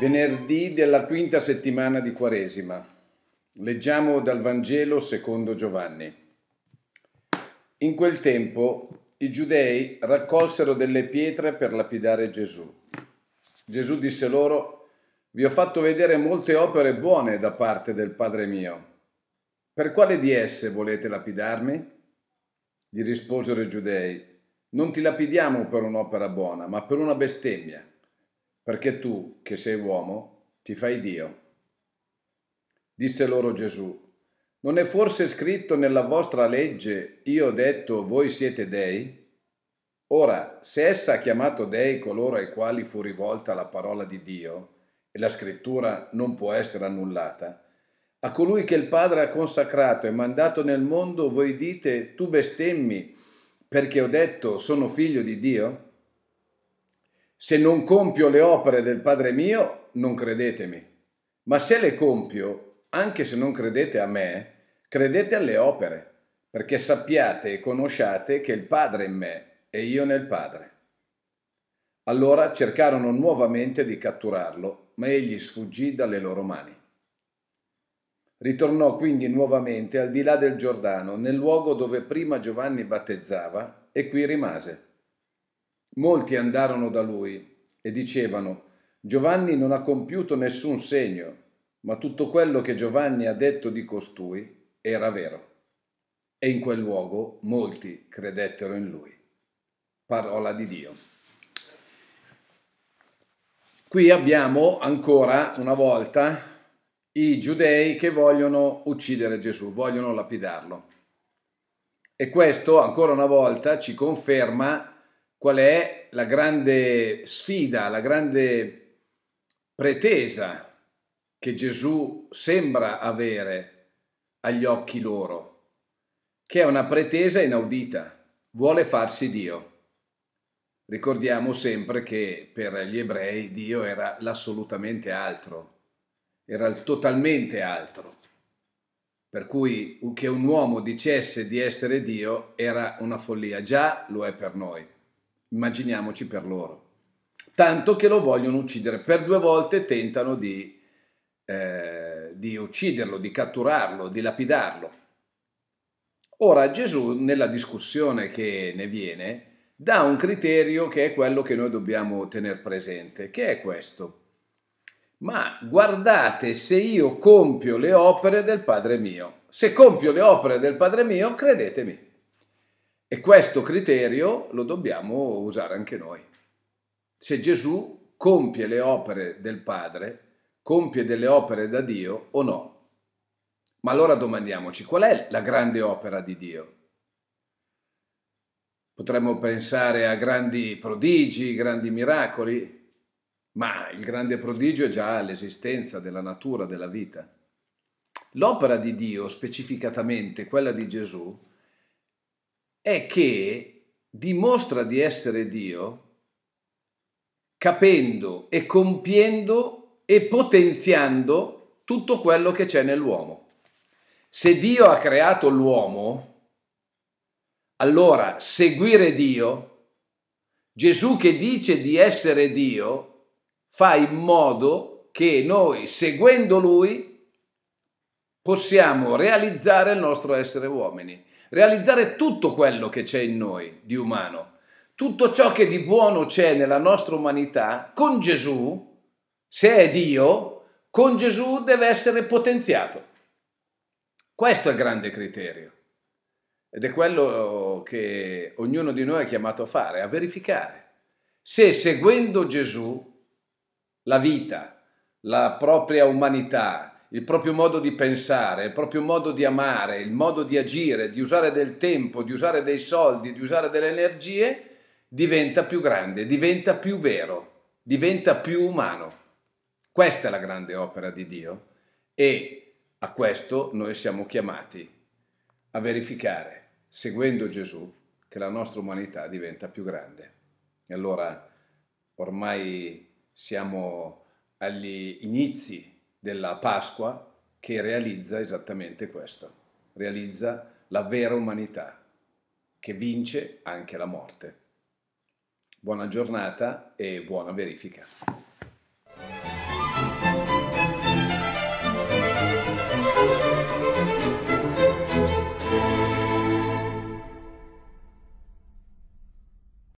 Venerdì della quinta settimana di Quaresima. Leggiamo dal Vangelo secondo Giovanni. In quel tempo i giudei raccolsero delle pietre per lapidare Gesù. Gesù disse loro, vi ho fatto vedere molte opere buone da parte del Padre mio. Per quale di esse volete lapidarmi? Gli risposero i giudei, non ti lapidiamo per un'opera buona, ma per una bestemmia perché tu, che sei uomo, ti fai Dio. Disse loro Gesù, non è forse scritto nella vostra legge, io ho detto, voi siete dei? Ora, se essa ha chiamato dei coloro ai quali fu rivolta la parola di Dio, e la scrittura non può essere annullata, a colui che il Padre ha consacrato e mandato nel mondo, voi dite, tu bestemmi perché ho detto, sono figlio di Dio? Se non compio le opere del Padre mio, non credetemi. Ma se le compio, anche se non credete a me, credete alle opere, perché sappiate e conosciate che il Padre in me e io nel Padre. Allora cercarono nuovamente di catturarlo, ma egli sfuggì dalle loro mani. Ritornò quindi nuovamente al di là del Giordano, nel luogo dove prima Giovanni battezzava, e qui rimase Molti andarono da lui e dicevano, Giovanni non ha compiuto nessun segno, ma tutto quello che Giovanni ha detto di costui era vero. E in quel luogo molti credettero in lui. Parola di Dio. Qui abbiamo ancora una volta i giudei che vogliono uccidere Gesù, vogliono lapidarlo. E questo ancora una volta ci conferma qual è la grande sfida, la grande pretesa che Gesù sembra avere agli occhi loro, che è una pretesa inaudita, vuole farsi Dio. Ricordiamo sempre che per gli ebrei Dio era l'assolutamente altro, era il totalmente altro. Per cui che un uomo dicesse di essere Dio era una follia, già lo è per noi immaginiamoci per loro. Tanto che lo vogliono uccidere per due volte, tentano di, eh, di ucciderlo, di catturarlo, di lapidarlo. Ora Gesù, nella discussione che ne viene, dà un criterio che è quello che noi dobbiamo tenere presente, che è questo. Ma guardate se io compio le opere del Padre mio. Se compio le opere del Padre mio, credetemi. E questo criterio lo dobbiamo usare anche noi. Se Gesù compie le opere del Padre, compie delle opere da Dio o no. Ma allora domandiamoci qual è la grande opera di Dio? Potremmo pensare a grandi prodigi, grandi miracoli, ma il grande prodigio è già l'esistenza della natura, della vita. L'opera di Dio, specificatamente quella di Gesù, è che dimostra di essere Dio capendo e compiendo e potenziando tutto quello che c'è nell'uomo. Se Dio ha creato l'uomo, allora seguire Dio, Gesù che dice di essere Dio, fa in modo che noi, seguendo Lui, possiamo realizzare il nostro essere uomini, realizzare tutto quello che c'è in noi di umano, tutto ciò che di buono c'è nella nostra umanità, con Gesù, se è Dio, con Gesù deve essere potenziato. Questo è il grande criterio. Ed è quello che ognuno di noi è chiamato a fare, a verificare se seguendo Gesù la vita, la propria umanità, il proprio modo di pensare, il proprio modo di amare, il modo di agire, di usare del tempo, di usare dei soldi, di usare delle energie, diventa più grande, diventa più vero, diventa più umano. Questa è la grande opera di Dio e a questo noi siamo chiamati a verificare, seguendo Gesù, che la nostra umanità diventa più grande. E allora ormai siamo agli inizi della Pasqua che realizza esattamente questo, realizza la vera umanità che vince anche la morte. Buona giornata e buona verifica.